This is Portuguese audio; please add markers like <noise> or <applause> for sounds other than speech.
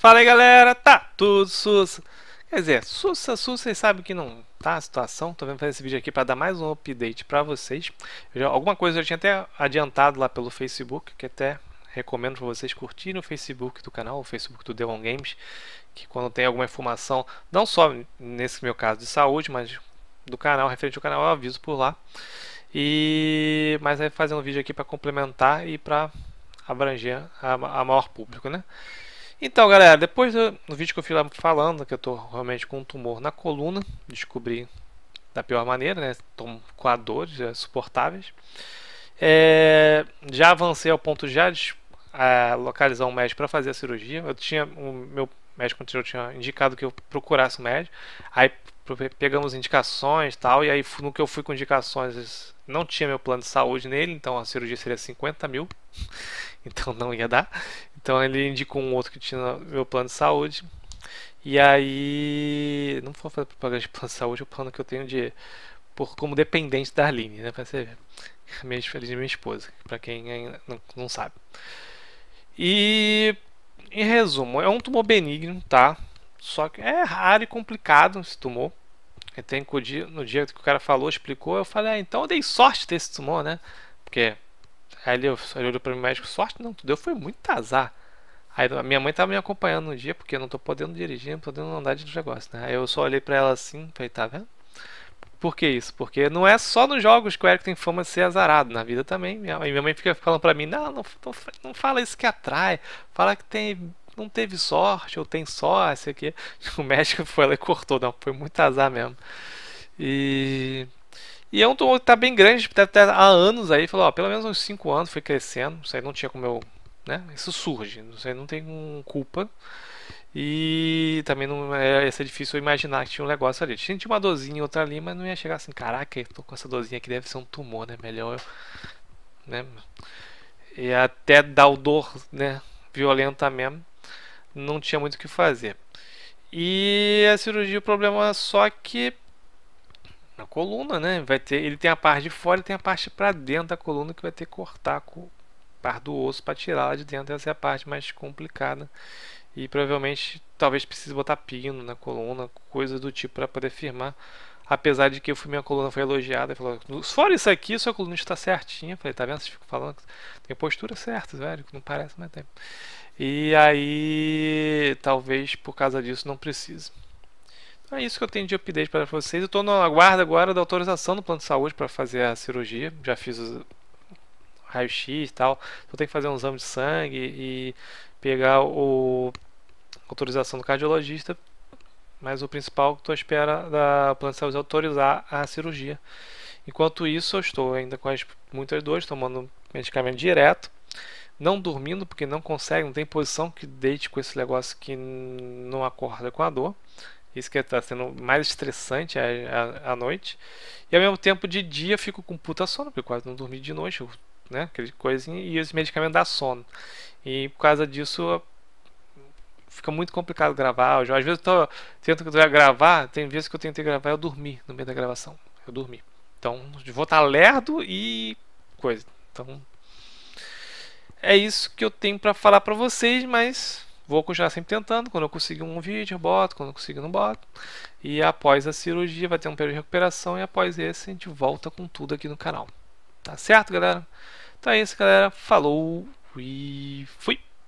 Fala aí galera, tá tudo sussa. Quer dizer, sussa, sussa, vocês sabem que não tá a situação. Tô vendo fazer esse vídeo aqui para dar mais um update para vocês. Já, alguma coisa eu tinha até adiantado lá pelo Facebook, que até recomendo para vocês curtirem o Facebook do canal, o Facebook do Devon Games, que quando tem alguma informação, não só nesse meu caso de saúde, mas do canal, referente ao canal, eu aviso por lá. E mas vai fazer um vídeo aqui para complementar e para abranger a, a maior público, né? Então, galera, depois do, vídeo que eu fiz lá falando que eu estou realmente com um tumor na coluna, descobri da pior maneira, né? Estou com a dores é, suportáveis. É, já avancei ao ponto já de a, localizar um médico para fazer a cirurgia. Eu tinha o meu médico anterior tinha indicado que eu procurasse um médico. Aí pegamos indicações tal e aí no que eu fui com indicações não tinha meu plano de saúde nele, então a cirurgia seria 50 mil, <laughs> então não ia dar. Então ele indicou um outro que tinha no meu plano de saúde. E aí. Não vou fazer propaganda de plano de saúde, é o plano que eu tenho de. Por, como dependente da Arline, né? Pra você ver. Minha, feliz minha esposa, para quem ainda não, não sabe. E. Em resumo, é um tumor benigno, tá? Só que é raro e complicado esse tumor. Tem no dia que o cara falou, explicou, eu falei, ah, então eu dei sorte desse tumor, né? Porque Aí ele, ele olhou pra mim, médico, sorte não, tu deu foi muito azar. Aí minha mãe tava me acompanhando um dia, porque eu não tô podendo dirigir, não tô podendo andar de negócio, né? Aí eu só olhei pra ela assim, falei, tá vendo? Por que isso? Porque não é só nos jogos que o Eric tem fama de ser azarado, na vida também. E minha mãe fica falando pra mim, não, não, não fala isso que atrai, fala que tem não teve sorte, ou tem sorte, sei o <laughs> O médico foi lá e cortou, não, foi muito azar mesmo. E e é um tumor que está bem grande, deve tá, tá há anos aí, falou, ó, pelo menos uns 5 anos foi crescendo, isso aí não tinha como eu. Né? Isso surge, isso aí não tem culpa. E também não é, ia ser difícil eu imaginar que tinha um negócio ali. Tinha uma dorzinha outra ali, mas não ia chegar assim, caraca, tô com essa dorzinha aqui, deve ser um tumor, né? Melhor eu. Né? E até dar o dor, né? Violenta mesmo. Não tinha muito o que fazer. E a cirurgia, o problema é só que na coluna, né? Vai ter, ele tem a parte de fora e tem a parte para dentro da coluna que vai ter que cortar com parte do osso para tirá-la de dentro. Essa é a parte mais complicada e provavelmente talvez precise botar pino na coluna, coisa do tipo para poder firmar. Apesar de que eu fui, minha coluna foi elogiada, falou: fora isso aqui, sua coluna está certinha. falei: tá vendo? Vocês ficam falando tem postura certa, velho, não parece, mas tem. E aí, talvez por causa disso não precise. É isso que eu tenho de update para vocês. Eu estou na guarda agora da autorização do plano de saúde para fazer a cirurgia. Já fiz o raio-x e tal. Só tenho que fazer um exame de sangue e pegar o a autorização do cardiologista. Mas o principal que estou à espera da plano de saúde é autorizar a cirurgia. Enquanto isso, eu estou ainda com as muitas dores, tomando medicamento direto, não dormindo porque não consegue, não tem posição que deite com esse negócio que não acorda com a dor. Isso que está sendo mais estressante à, é a noite. E ao mesmo tempo, de dia eu fico com puta sono, porque eu quase não dormi de noite, eu, né? Aquele coisinha, e esse medicamento dá sono. E por causa disso, fica muito complicado gravar. às vezes eu tô, tento gravar, tem vezes que eu tentei gravar eu dormi no meio da gravação. Eu dormi. Então, vou estar tá lerdo e coisa. Então, é isso que eu tenho para falar para vocês, mas Vou continuar sempre tentando. Quando eu conseguir um vídeo, boto. Quando eu conseguir, não boto. E após a cirurgia, vai ter um período de recuperação. E após esse, a gente volta com tudo aqui no canal. Tá certo, galera? Então é isso, galera. Falou e fui!